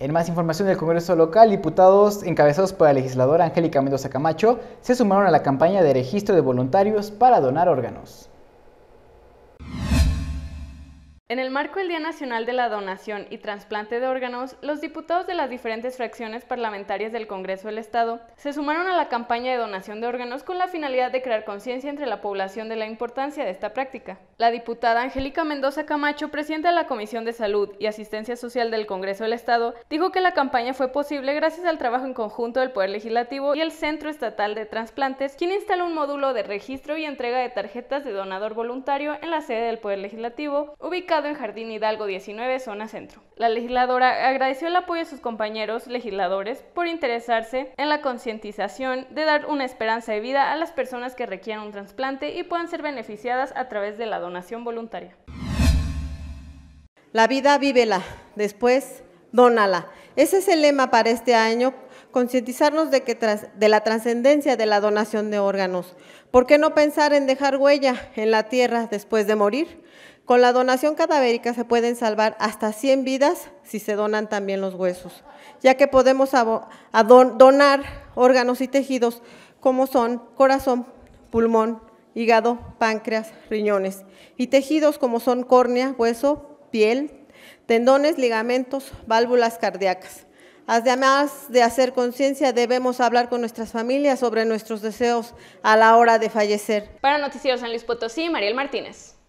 En más información del Congreso local, diputados encabezados por la legisladora Angélica Mendoza Camacho se sumaron a la campaña de registro de voluntarios para donar órganos. En el marco del Día Nacional de la Donación y Transplante de Órganos, los diputados de las diferentes fracciones parlamentarias del Congreso del Estado se sumaron a la campaña de donación de órganos con la finalidad de crear conciencia entre la población de la importancia de esta práctica. La diputada Angélica Mendoza Camacho, presidenta de la Comisión de Salud y Asistencia Social del Congreso del Estado, dijo que la campaña fue posible gracias al trabajo en conjunto del Poder Legislativo y el Centro Estatal de Transplantes, quien instaló un módulo de registro y entrega de tarjetas de donador voluntario en la sede del Poder Legislativo, ubicada en Jardín Hidalgo 19, zona centro. La legisladora agradeció el apoyo de sus compañeros legisladores por interesarse en la concientización de dar una esperanza de vida a las personas que requieran un trasplante y puedan ser beneficiadas a través de la donación voluntaria. La vida vívela, después dónala. Ese es el lema para este año concientizarnos de, que tras, de la trascendencia de la donación de órganos. ¿Por qué no pensar en dejar huella en la tierra después de morir? Con la donación cadavérica se pueden salvar hasta 100 vidas si se donan también los huesos, ya que podemos donar órganos y tejidos como son corazón, pulmón, hígado, páncreas, riñones, y tejidos como son córnea, hueso, piel, tendones, ligamentos, válvulas cardíacas. Además de hacer conciencia, debemos hablar con nuestras familias sobre nuestros deseos a la hora de fallecer. Para Noticieros San Luis Potosí, Mariel Martínez.